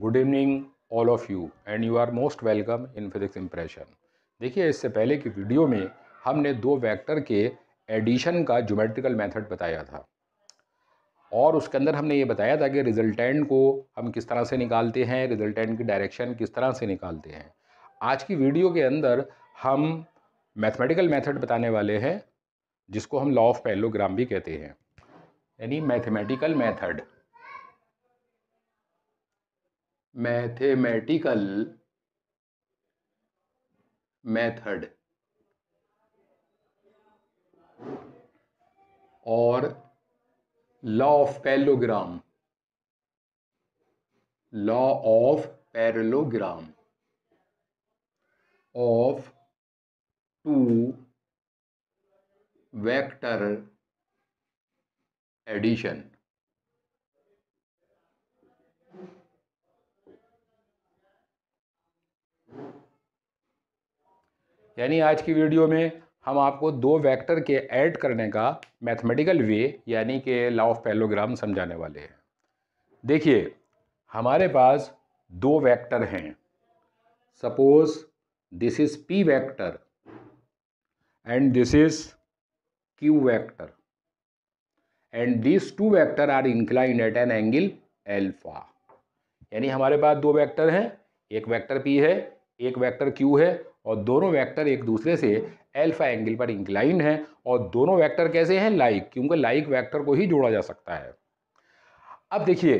good evening all of you and you are most welcome in physics impression देखिए इससे पहले की video में हमने दो वेक्टर के एडिशन का ज्योमेट्रिकल मेथड बताया था और उसके अंदर हमने ये बताया था कि रिजल्टेंट को हम किस तरह से निकालते हैं रिजल्टेंट की डायरेक्शन किस तरह से निकालते हैं आज की वीडियो के अंदर हम मैथमेटिकल मेथड बताने वाले हैं जिसको हम लॉ ऑफ पैलोग्राम भी कहते हैं यानी मैथमेटिकल मेथड मैथमेटिकल मेथड और law of parallelogram law of parallelogram of two vector addition यानी आज की वीडियो में हम आपको दो वेक्टर के ऐड करने का मैथमेटिकल वे यानी कि लॉ ऑफ पैलोग्राम समझाने वाले हैं देखिए हमारे पास दो वेक्टर हैं suppose this is P vector and this is Q vector and this two vector are inclined at an angle alpha यानी हमारे पास दो वेक्टर हैं एक वेक्टर पी है एक वेक्टर क्यू है और दोनों वेक्टर एक दूसरे से एल्फा एंगल पर इंक्लाइंड हैं और दोनों वेक्टर कैसे हैं लाइक क्योंकि लाइक वेक्टर को ही जोड़ा जा सकता है अब देखिए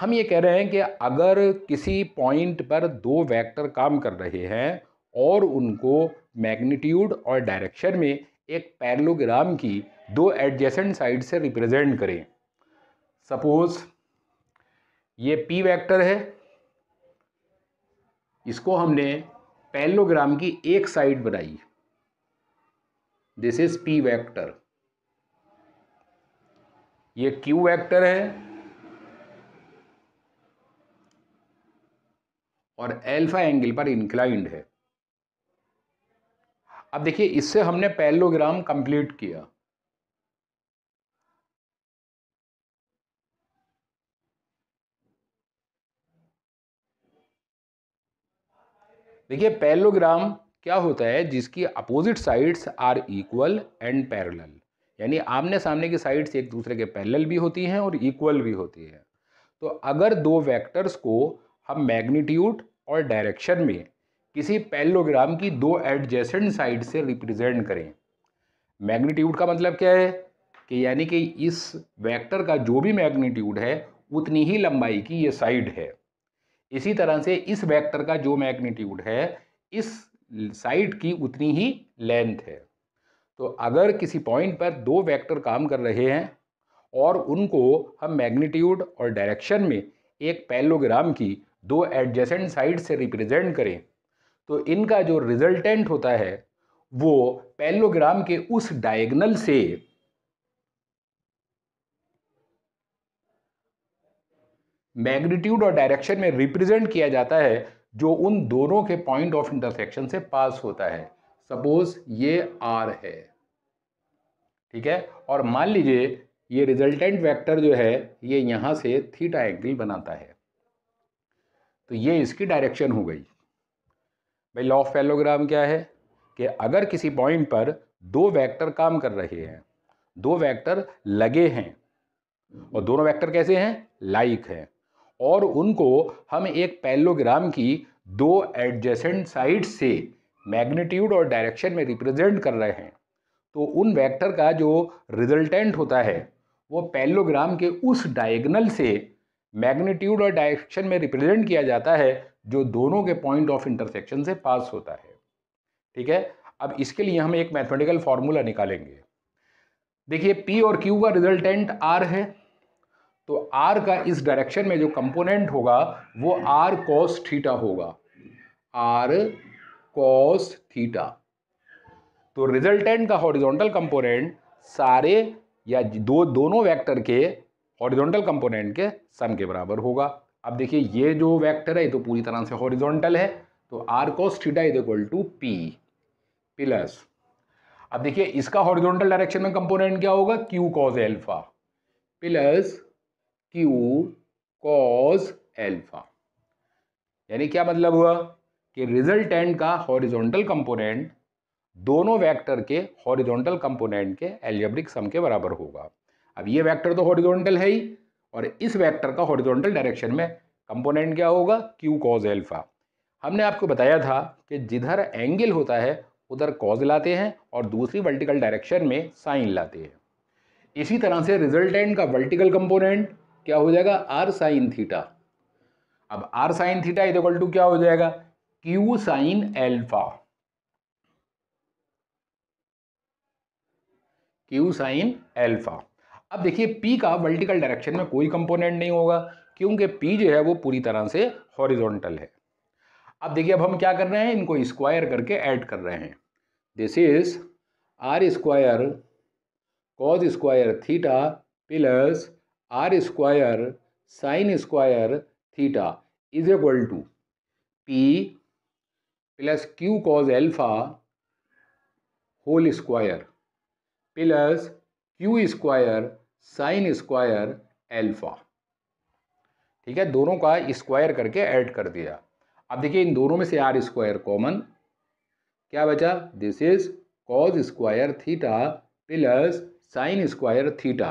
हम ये कह रहे हैं कि अगर किसी पॉइंट पर दो वेक्टर काम कर रहे हैं और उनको मैग्नीट्यूड और डायरेक्शन में एक पैरलोग्राम की दो एडजेसेंट साइड से रिप्रेजेंट करें सपोज ये पी वेक्टर है इसको हमने पैलोग्राम की एक साइड बनाई दिस इज पी वेक्टर ये क्यू वेक्टर है और एल्फा एंगल पर इंक्लाइंड है अब देखिए इससे हमने पैलोग्राम कंप्लीट किया देखिए पैलोग्राम क्या होता है जिसकी opposite sides are equal and parallel यानी आमने सामने की साइड्स एक दूसरे के पैरेलल भी होती हैं और इक्वल भी होती है तो अगर दो वेक्टर्स को हम मैग्नीट्यूड और डायरेक्शन में किसी पैलोग्राम की दो एडजेसेंट साइड से रिप्रेजेंट करें मैग्नीट्यूड का मतलब क्या है कि यानी कि इस वेक्टर का जो भी मैग्नीट्यूड है उतनी ही लंबाई की ये साइड है इसी तरह से इस वेक्टर का जो मैग्नीट्यूड है इस साइड की उतनी ही लेंथ है तो अगर किसी पॉइंट पर दो वेक्टर काम कर रहे हैं और उनको हम मैग्नीट्यूड और डायरेक्शन में एक पैलोग्राम की दो एडजेसेंट साइड से रिप्रेजेंट करें तो इनका जो रिजल्टेंट होता है वो पैलोग्राम के उस डायगनल से मैग्नीट्यूड और डायरेक्शन में रिप्रेजेंट किया जाता है जो उन दोनों के पॉइंट ऑफ इंटरसेक्शन से पास होता है सपोज ये आर है ठीक है और मान लीजिए ये रिजल्टेंट वेक्टर जो है ये यहाँ से थीटा एंगल बनाता है तो ये इसकी डायरेक्शन हो गई भाई लॉ ऑफ पैलोग्राम क्या है कि अगर किसी पॉइंट पर दो वेक्टर काम कर रहे हैं दो वेक्टर लगे हैं और दोनों वेक्टर कैसे हैं लाइक हैं और उनको हम एक पैलोग्राम की दो एडजेसेंट साइड से मैग्नीट्यूड और डायरेक्शन में रिप्रेजेंट कर रहे हैं तो उन वेक्टर का जो रिजल्टेंट होता है वो पैलोग्राम के उस डायगनल से मैग्नीट्यूड और डायरेक्शन में रिप्रेजेंट किया जाता है जो दोनों के पॉइंट ऑफ इंटरसेक्शन से पास होता है ठीक है अब इसके लिए हम एक मैथमेटिकल फार्मूला निकालेंगे देखिए पी और क्यू का रिजल्टेंट आर है तो आर का इस डायरेक्शन में जो कंपोनेंट होगा वो आर कॉस थीटा होगा आर कॉस थीटा तो रिजल्टेंट का हॉरिजॉन्टल कंपोनेंट सारे या दो दोनों वेक्टर के हॉरिजॉन्टल कंपोनेंट के सम के बराबर होगा अब देखिए ये जो वेक्टर है ये तो पूरी तरह से हॉरिजॉन्टल है तो R cos theta is equal to P plus अब देखिए इसका हॉरिजॉन्टल डायरेक्शन में कंपोनेंट क्या होगा Q cos alpha plus Q cos alpha यानी क्या मतलब हुआ कि रिजल्टेंट का हॉरिजॉन्टल कंपोनेंट दोनों वेक्टर के हॉरिजॉन्टल कंपोनेंट के एल्जेब्रिक सम के बराबर होगा अब ये वेक्टर तो हॉरिजॉन्टल है ही और इस वेक्टर का हॉरिजॉन्टल डायरेक्शन में कंपोनेंट क्या होगा क्यू कॉज एल्फा हमने आपको बताया था कि जिधर एंगल होता है उधर कॉज लाते हैं और दूसरी वर्टिकल डायरेक्शन में साइन लाते हैं इसी तरह से रिजल्टेंट का वर्टिकल कंपोनेंट क्या हो जाएगा आर साइन थीटा अब R sine theta is equal to क्या हो जाएगा Q sine alpha Q sine alpha अब देखिए पी का वर्टिकल डायरेक्शन में कोई कंपोनेंट नहीं होगा क्योंकि पी जो है वो पूरी तरह से हॉरिजॉन्टल है अब देखिए अब हम क्या कर रहे हैं इनको स्क्वायर करके ऐड कर रहे हैं this is R square cos square theta plus R square sine square theta is equal to P plus Q cos alpha whole square plus Q square sine square alpha ठीक है दोनों का square करके add कर दिया अब देखिए इन दोनों में से आर स्क्वायर कॉमन क्या बचा this is cos square theta plus sine square theta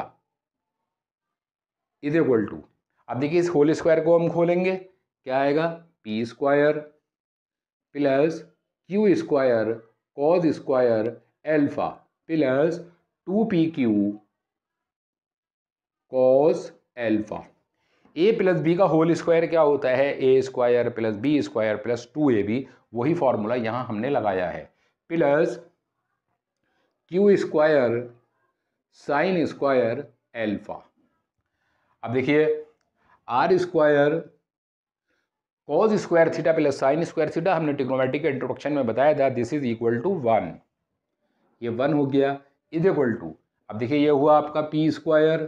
is equal to अब देखिए इस होल स्क्वायर को हम खोलेंगे क्या आएगा P square plus Q square cos square alpha plus two P Q cos alpha A plus B का whole square क्या होता है A square plus B square plus two A B वही फॉर्मूला यहाँ हमने लगाया है plus Q square sine square alpha अब देखिए R square cos square theta plus sine square theta हमने टिक्नोमेटिक इंट्रोडक्शन में बताया था this is equal to one ये वन हो गया इज इक्वल टू अब देखिए ये हुआ आपका पी स्क्वायर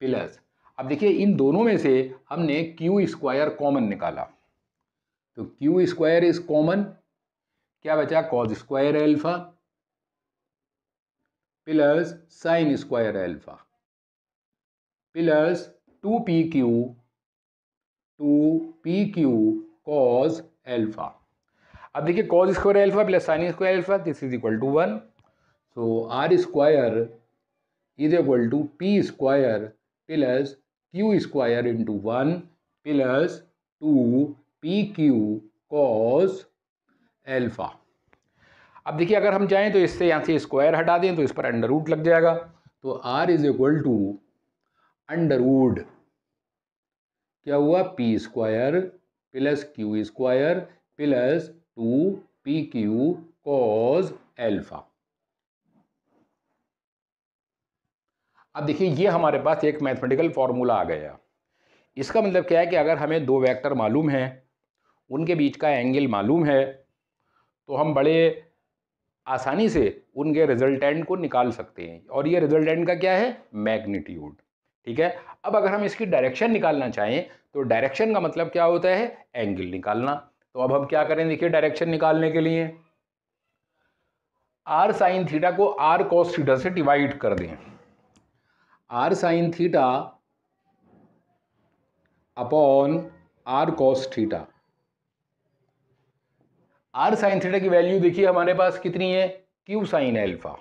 प्लस अब देखिए इन दोनों में से हमने क्यू स्क्वायर कॉमन निकाला तो क्यू स्क्वायर इज कॉमन क्या बचा cos square alpha plus sine square alpha two P Q two P Q cos alpha अब देखिए cos square alpha plus sine square alpha this is equal to one so R square is equal to P square plus Q square into one plus two P Q cos alpha अब देखिए अगर हम चाहें तो इससे यहाँ से square हटा दें तो इस पर अंडर रूट लग जाएगा तो R is equal to under root क्या हुआ P square plus Q square plus two P Q cos alpha अब देखिए ये हमारे पास एक मैथमेटिकल फॉर्मूला आ गया इसका मतलब क्या है कि अगर हमें दो वेक्टर मालूम हैं उनके बीच का एंगल मालूम है तो हम बड़े आसानी से उनके रिजल्टेंट को निकाल सकते हैं और ये रिजल्टेंट का क्या है मैग्नीट्यूड ठीक है अब अगर हम इसकी डायरेक्शन निकालना चाहें तो डायरेक्शन का मतलब क्या होता है एंगल निकालना तो अब हम क्या करें देखिए डायरेक्शन निकालने के लिए आर साइन थीटा को आर कॉस थीटा से डिवाइड कर दें R sine theta upon R cos theta R sine theta की वैल्यू देखिए हमारे पास कितनी है Q sine alpha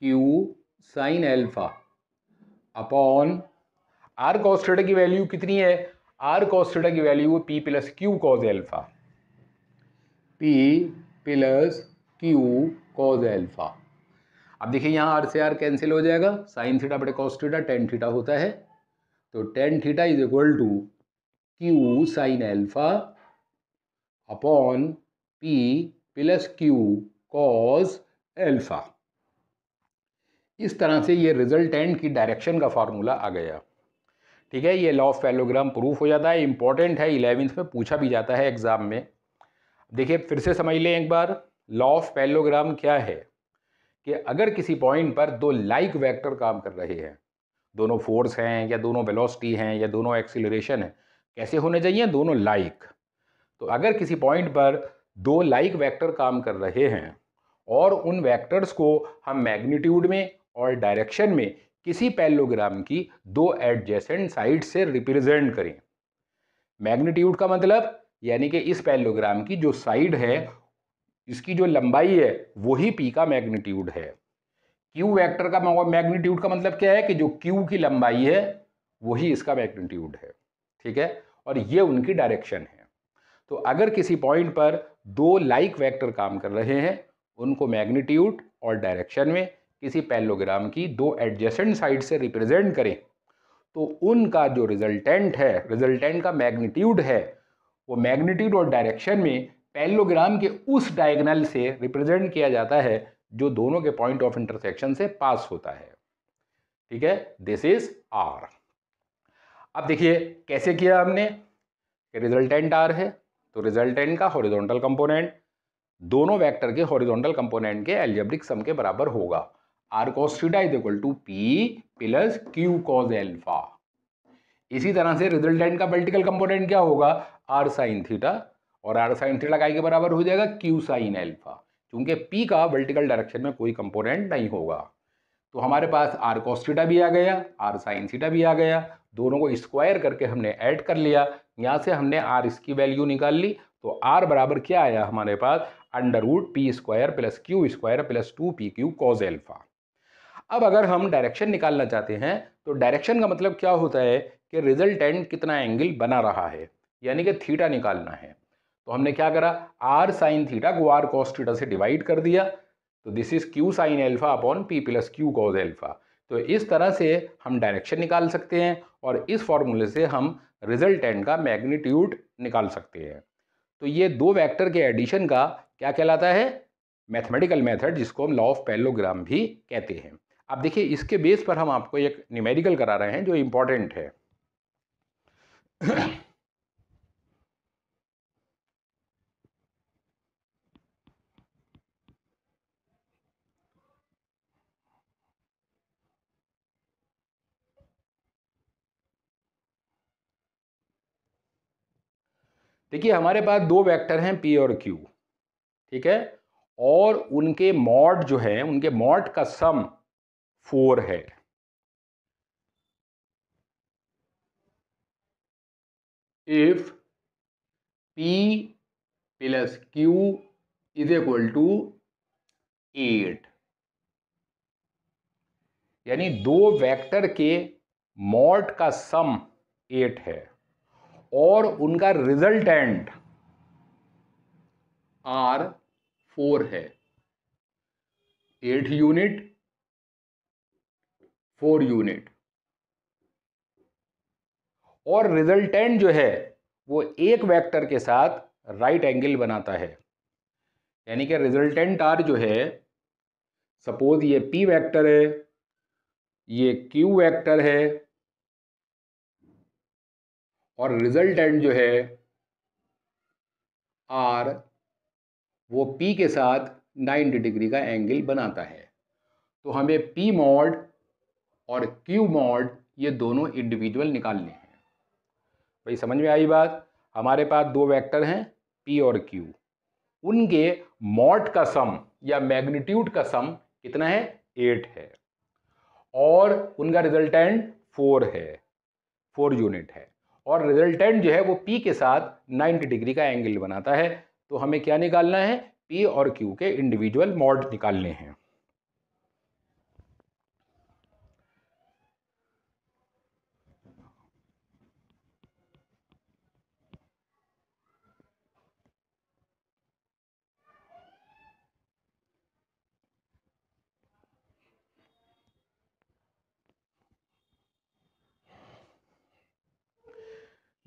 Q sine alpha upon R cos theta की वैल्यू कितनी है आर कॉस्टेटा की वैल्यू है P plus Q cos alpha P plus Q cos alpha अब देखिए यहाँ आर से आर कैंसिल हो जाएगा साइन थीटा बटे कॉस थीटा टेन थीटा होता है तो tan theta is equal to Q sine alpha upon P plus Q cos alpha इस तरह से ये रिजल्टेंट की डायरेक्शन का फार्मूला आ गया ठीक है ये लॉ ऑफ पैलोग्राम प्रूफ हो जाता है इंपॉर्टेंट है इलेवेंथ में पूछा भी जाता है एग्ज़ाम में देखिए फिर से समझ लें एक बार लॉ ऑफ पैलोग्राम क्या है कि अगर किसी पॉइंट पर दो लाइक वेक्टर काम कर रहे हैं दोनों फोर्स हैं या दोनों वेलोसिटी हैं या दोनों एक्सीलरेशन है कैसे होने चाहिए दोनों लाइक तो अगर किसी पॉइंट पर दो लाइक वेक्टर काम कर रहे हैं और उन वेक्टर्स को हम मैग्नीट्यूड में और डायरेक्शन में किसी पैलोग्राम की दो एडजेसेंट साइड से रिप्रेजेंट करें मैग्नीट्यूड का मतलब यानी कि इस पैलोग्राम की जो साइड है इसकी जो लंबाई है वही पी का मैग्नीट्यूड है क्यू वेक्टर का मैग्नीट्यूड का मतलब क्या है कि जो क्यू की लंबाई है वही इसका मैग्नीट्यूड है ठीक है और ये उनकी डायरेक्शन है तो अगर किसी पॉइंट पर दो लाइक वेक्टर काम कर रहे हैं उनको मैग्नीट्यूड और डायरेक्शन में किसी पैलोग्राम की दो एडजेसेंट साइड से रिप्रेजेंट करें तो उनका जो रिजल्टेंट है रिजल्टेंट का मैग्नीट्यूड है वो मैग्नीट्यूड और डायरेक्शन में पैलोग्राम के उस डायगनल से रिप्रेजेंट किया जाता है जो दोनों के पॉइंट ऑफ इंटरसेक्शन से पास होता है ठीक है दिस इज आर अब देखिए कैसे किया हमने कि रिजल्टेंट आर है तो रिजल्टेंट का हॉरिजॉन्टल कंपोनेंट दोनों वेक्टर के हॉरिजॉन्टल कंपोनेंट के एल्जेब्रिक सम के बराबर होगा R cos theta is equal to P plus Q cos alpha इसी तरह से रिजल्टेंट का पोलिटिकल कंपोनेंट क्या होगा आर साइन थीटा और आर साइन थीटा का के बराबर हो जाएगा क्यू साइन एल्फा क्योंकि पी का वर्टिकल डायरेक्शन में कोई कंपोनेंट नहीं होगा तो हमारे पास आर कॉस्टिटा भी आ गया आर साइन थीटा भी आ गया दोनों को स्क्वायर करके हमने ऐड कर लिया यहाँ से हमने आर इसकी वैल्यू निकाल ली तो आर बराबर क्या आया हमारे पास under root P square plus Q square plus two P Q cos alpha अब अगर हम डायरेक्शन निकालना चाहते हैं तो डायरेक्शन का मतलब क्या होता है कि रिजल्टेंट कितना एंगल बना रहा है यानी कि थीटा निकालना है तो हमने क्या करा आर साइन थीटा को आर कॉस थीटा से डिवाइड कर दिया तो this is Q sine alpha upon P plus Q cos alpha तो इस तरह से हम डायरेक्शन निकाल सकते हैं और इस फॉर्मूले से हम रिजल्टेंट का मैग्नीट्यूड निकाल सकते हैं तो ये दो वैक्टर के एडिशन का क्या कहलाता है मैथमेटिकल मेथड जिसको हम लॉ ऑफ पैलोग्राम भी कहते हैं अब देखिए इसके बेस पर हम आपको एक न्यूमेरिकल करा रहे हैं जो इम्पोर्टेंट है देखिए हमारे पास दो वेक्टर हैं पी और क्यू ठीक है और उनके मॉड जो है उनके मॉड का सम फोर है if P plus Q is equal to eight यानी दो वेक्टर के मॉट का सम एट है और उनका रिजल्टेंट आर फोर है एट यूनिट फोर यूनिट और रिजल्टेंट जो है वो एक वेक्टर के साथ राइट एंगल बनाता है यानी कि रिजल्टेंट आर जो है सपोज ये पी वेक्टर है ये क्यू वेक्टर है और रिजल्टेंट जो है आर वो पी के साथ 90 डिग्री का एंगल बनाता है तो हमें पी मॉड और क्यू मॉड ये दोनों इंडिविजुअल निकालने हैं भाई समझ में आई बात हमारे पास दो वेक्टर हैं पी और क्यू उनके मॉड का सम या मैग्नीट्यूड का सम कितना है एट है और उनका रिजल्टेंट फोर है फोर यूनिट है और रिजल्टेंट जो है वो पी के साथ नाइन्टी डिग्री का एंगल बनाता है तो हमें क्या निकालना है पी और क्यू के इंडिविजुअल मॉड निकालने हैं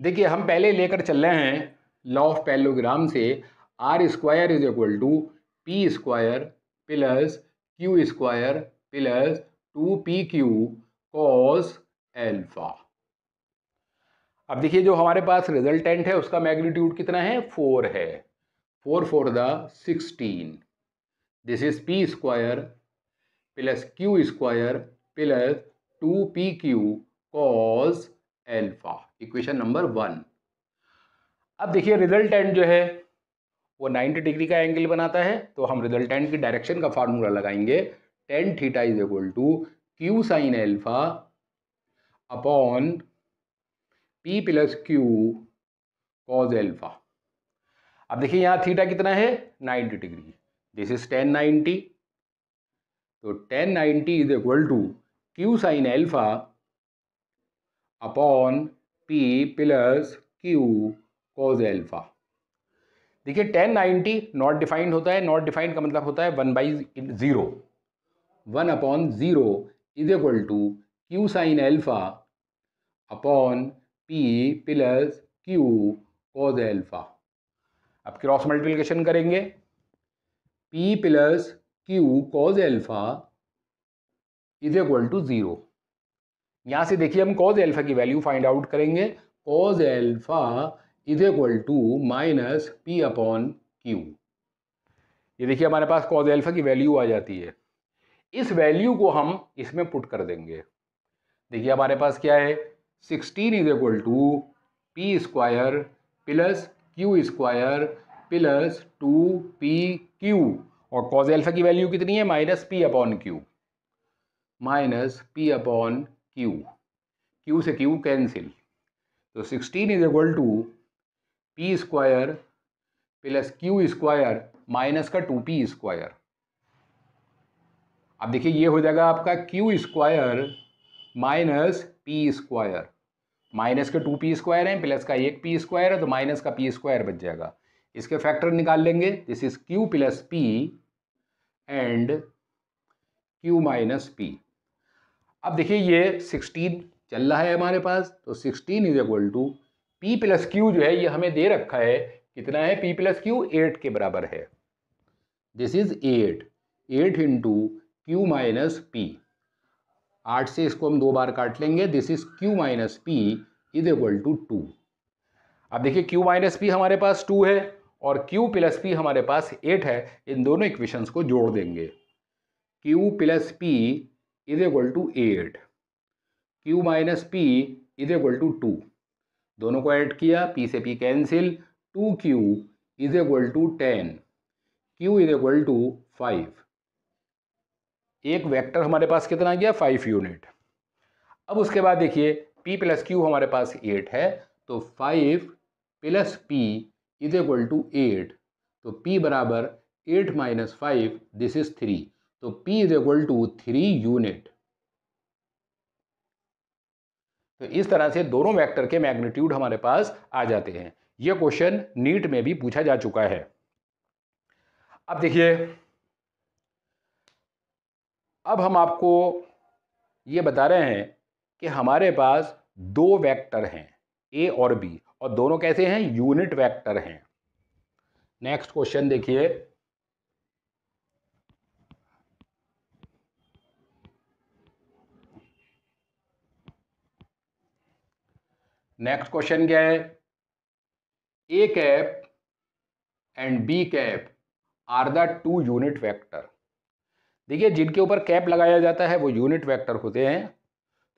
देखिए हम पहले लेकर चल रहे हैं लॉ ऑफ पैलोग्राम से R square is equal to P square plus Q square plus two P Q cos alpha अब देखिए जो हमारे पास रिजल्टेंट है उसका मैग्नीट्यूड कितना है फोर है four four the sixteen this is P square plus Q square plus two P Q cos alpha equation number one अब देखिए रिजल्टेंट जो है वो 90 डिग्री का एंगल बनाता है तो हम रिजल्टेंट की डायरेक्शन का फार्मूला लगाएंगे tan theta is equal to Q sine alpha upon P plus Q cos alpha अब देखिए यहाँ थीटा कितना है 90 degree this is tan ninety तो tan ninety is equal to Q sine alpha upon P plus Q cos alpha देखिए tan ninety not defined होता है not defined का मतलब होता है one by zero one upon zero is equal to Q sine alpha upon P plus Q cos alpha अब cross multiplication करेंगे P plus Q cos alpha is equal to zero यहाँ से देखिए हम कॉज एल्फा की value find out करेंगे cos alpha is equal to minus P upon Q ये देखिए हमारे पास कॉज एल्फा की वैल्यू आ जाती है इस वैल्यू को हम इसमें पुट कर देंगे देखिए हमारे पास क्या है sixteen is equal to P square plus Q square plus two P Q और कॉज एल्फा की वैल्यू कितनी है minus P upon Q minus P upon Q Q से क्यू कैंसिल तो sixteen is equal to P square plus Q square minus का two P square अब देखिए ये हो जाएगा आपका Q square minus P square minus का टू पी स्क्वायर है प्लस का एक पी स्क्वायर है तो माइनस का पी स्क्वायर बच जाएगा इसके फैक्टर निकाल लेंगे this is Q plus P and Q minus P अब देखिए ये सिक्सटीन चल रहा है हमारे पास तो sixteen is equal to P plus Q जो है ये हमें दे रखा है कितना है पी प्लस क्यू एट के बराबर है this is eight eight into Q minus P आठ से इसको हम दो बार काट लेंगे this is Q minus P is equal to two अब देखिए क्यू माइनस पी हमारे पास टू है और क्यू प्लस पी हमारे पास एट है इन दोनों इक्वेशंस को जोड़ देंगे Q plus P is equal to eight Q minus P is equal to two दोनों को ऐड किया पी से P cancel two Q is equal to ten Q is equal to five एक वेक्टर हमारे पास कितना गया फाइव यूनिट अब उसके बाद देखिए पी प्लस क्यू हमारे पास एट है तो five plus P is equal to eight तो पी बराबर eight minus five this is three तो P is equal to three unit तो इस तरह से दोनों वेक्टर के मैग्नीट्यूड हमारे पास आ जाते हैं यह क्वेश्चन नीट में भी पूछा जा चुका है अब देखिए अब हम आपको ये बता रहे हैं कि हमारे पास दो वेक्टर हैं ए और बी और दोनों कैसे हैं यूनिट वेक्टर हैं नेक्स्ट क्वेश्चन देखिए नेक्स्ट क्वेश्चन क्या है A cap and B cap are the two unit vector देखिए जिनके ऊपर कैप लगाया जाता है वो यूनिट वेक्टर होते हैं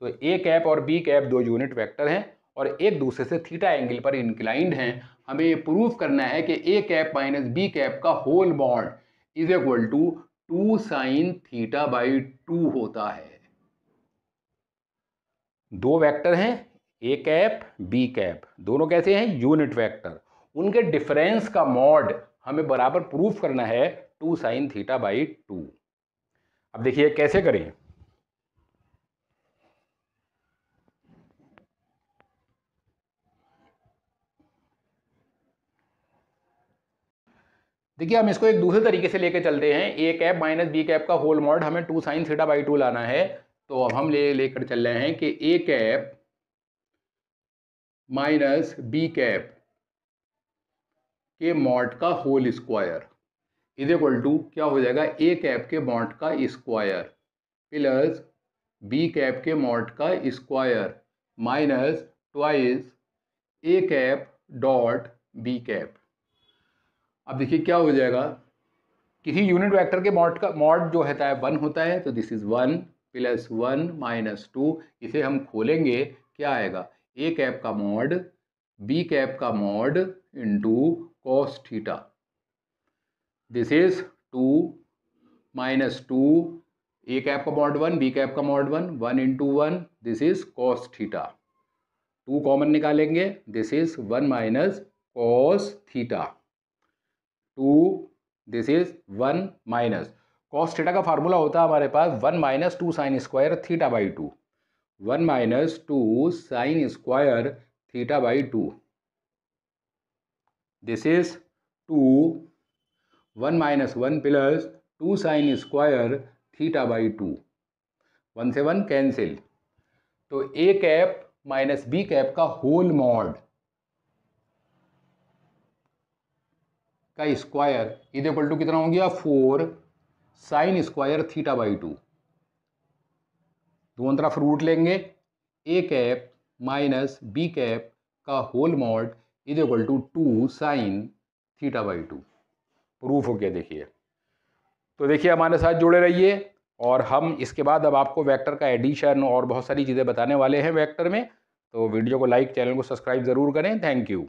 तो ए कैप और बी कैप दो यूनिट वेक्टर हैं और एक दूसरे से थीटा एंगल पर इंक्लाइंड हैं हमें ये प्रूव करना है कि A cap minus B cap का whole mod is equal to two sine theta by two होता है दो वेक्टर हैं ए कैप बी कैप दोनों कैसे हैं यूनिट वेक्टर उनके डिफरेंस का मॉड हमें बराबर प्रूफ करना है two sine theta by two अब देखिए कैसे करें देखिए हम इसको एक दूसरे तरीके से लेके चलते हैं A cap minus B cap का होल मॉड हमें two sine theta by two लाना है तो अब हम ले लेकर चल रहे हैं कि A cap minus B cap के मॉट का whole square is equal to क्या हो जाएगा ए कैप के मॉट का स्क्वायर प्लस बी कैप के मॉट का square minus twice A cap dot B cap अब देखिए क्या हो जाएगा किसी यूनिट वेक्टर के मॉट का मॉट जो होता है वन होता है तो this is one plus one minus two इसे हम खोलेंगे क्या आएगा ए कैप का मॉड बी कैप का mod into cos theta this is two minus two A cap का मॉड वन बी कैप का mod one one into one this is cos theta two common निकालेंगे this is one minus cos theta two this is one minus cos theta का formula होता है हमारे पास one minus two sine square theta by two one minus two sine square theta by two this is two one minus one plus two sine square theta by two one से one cancel तो A cap minus B cap का whole mod का square is equal to कितना हो गया four sine square theta by two दोनों तरफ root लेंगे A cap minus B cap का whole mod is equal to two sine theta by two proof हो गया देखिए तो देखिए हमारे साथ जुड़े रहिए और हम इसके बाद अब आपको वेक्टर का एडिशन और बहुत सारी चीज़ें बताने वाले हैं वेक्टर में तो वीडियो को लाइक चैनल को सब्सक्राइब ज़रूर करें थैंक यू